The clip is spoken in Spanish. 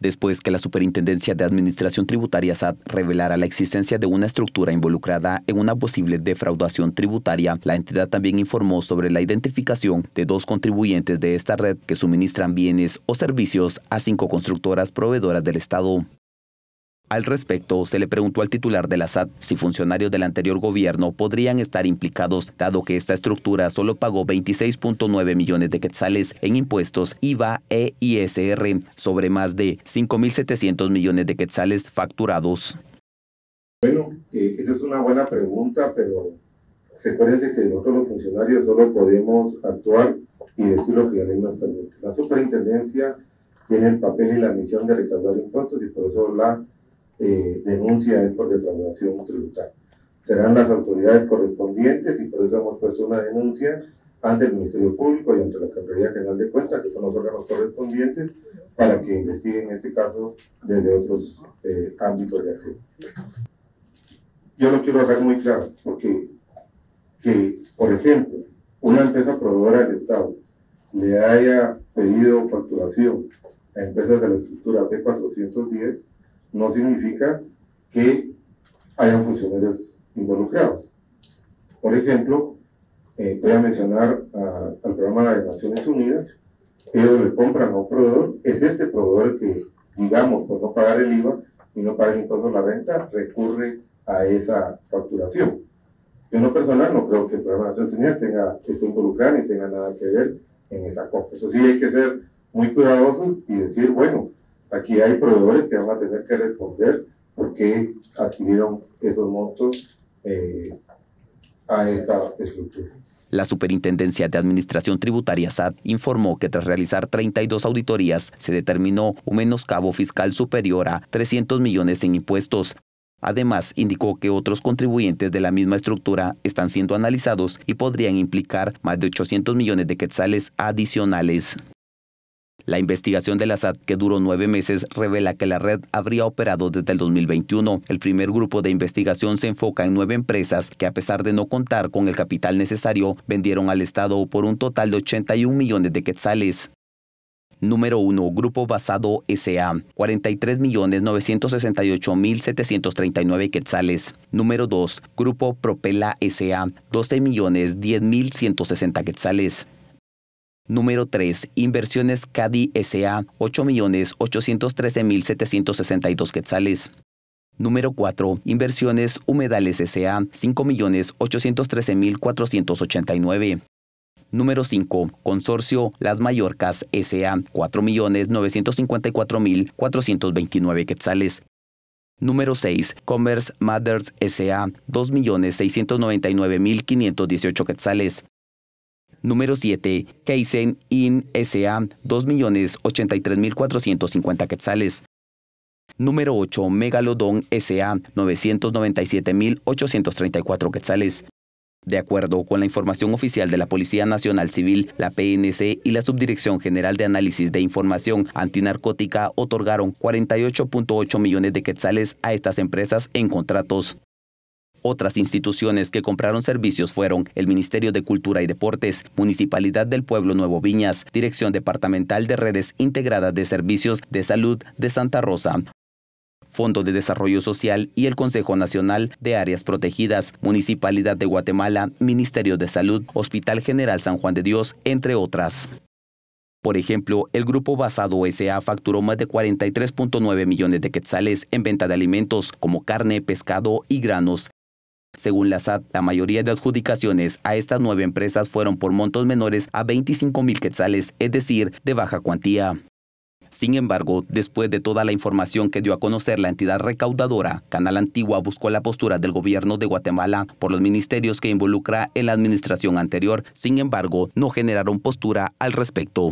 después que la Superintendencia de Administración Tributaria SAT revelara la existencia de una estructura involucrada en una posible defraudación tributaria, la entidad también informó sobre la identificación de dos contribuyentes de esta red que suministran bienes o servicios a cinco constructoras proveedoras del Estado. Al respecto, se le preguntó al titular de la SAT si funcionarios del anterior gobierno podrían estar implicados, dado que esta estructura solo pagó 26.9 millones de quetzales en impuestos IVA e ISR sobre más de 5.700 millones de quetzales facturados. Bueno, eh, esa es una buena pregunta, pero recuérdense que nosotros los funcionarios solo podemos actuar y decir lo que la ley nos permite. La superintendencia tiene el papel y la misión de recaudar impuestos y por eso la eh, denuncia es por defraudación tributaria. Serán las autoridades correspondientes y por eso hemos puesto una denuncia ante el Ministerio Público y ante la Contraloría General de Cuentas, que son los órganos correspondientes, para que investiguen este caso desde otros eh, ámbitos de acción. Yo lo quiero dejar muy claro, porque que, por ejemplo, una empresa proveedora del Estado le haya pedido facturación a empresas de la estructura p 410 no significa que hayan funcionarios involucrados. Por ejemplo, eh, voy a mencionar al programa de Naciones Unidas, ellos le compran a un proveedor, es este proveedor que, digamos, por no pagar el IVA y no pagar el impuesto a la renta, recurre a esa facturación. Yo no personal no creo que el programa de Naciones Unidas tenga, que se involucrado ni tenga nada que ver en esa compra. entonces sí hay que ser muy cuidadosos y decir, bueno, Aquí hay proveedores que van a tener que responder por qué adquirieron esos montos eh, a esta estructura. La Superintendencia de Administración Tributaria SAT informó que tras realizar 32 auditorías se determinó un menoscabo fiscal superior a 300 millones en impuestos. Además, indicó que otros contribuyentes de la misma estructura están siendo analizados y podrían implicar más de 800 millones de quetzales adicionales. La investigación de la SAT, que duró nueve meses, revela que la red habría operado desde el 2021. El primer grupo de investigación se enfoca en nueve empresas que, a pesar de no contar con el capital necesario, vendieron al Estado por un total de 81 millones de quetzales. Número 1. Grupo Basado S.A. 43.968.739 quetzales. Número 2. Grupo Propela S.A. 12.010.160 quetzales. Número 3. Inversiones CADI SA 8.813.762 quetzales. Número 4. Inversiones Humedales SA 5.813.489. Número 5. Consorcio Las Mallorcas SA 4.954.429 quetzales. Número 6. Commerce Matters SA 2.699.518 quetzales número 7, Keisen IN SA, 2.083.450 quetzales. Número 8, Megalodon SA, 997.834 quetzales. De acuerdo con la información oficial de la Policía Nacional Civil, la PNC y la Subdirección General de Análisis de Información Antinarcótica otorgaron 48.8 millones de quetzales a estas empresas en contratos. Otras instituciones que compraron servicios fueron el Ministerio de Cultura y Deportes, Municipalidad del Pueblo Nuevo Viñas, Dirección Departamental de Redes Integradas de Servicios de Salud de Santa Rosa, Fondo de Desarrollo Social y el Consejo Nacional de Áreas Protegidas, Municipalidad de Guatemala, Ministerio de Salud, Hospital General San Juan de Dios, entre otras. Por ejemplo, el grupo basado SA facturó más de 43.9 millones de quetzales en venta de alimentos como carne, pescado y granos, según la SAT, la mayoría de adjudicaciones a estas nueve empresas fueron por montos menores a 25.000 quetzales, es decir, de baja cuantía. Sin embargo, después de toda la información que dio a conocer la entidad recaudadora, Canal Antigua buscó la postura del gobierno de Guatemala por los ministerios que involucra en la administración anterior. Sin embargo, no generaron postura al respecto.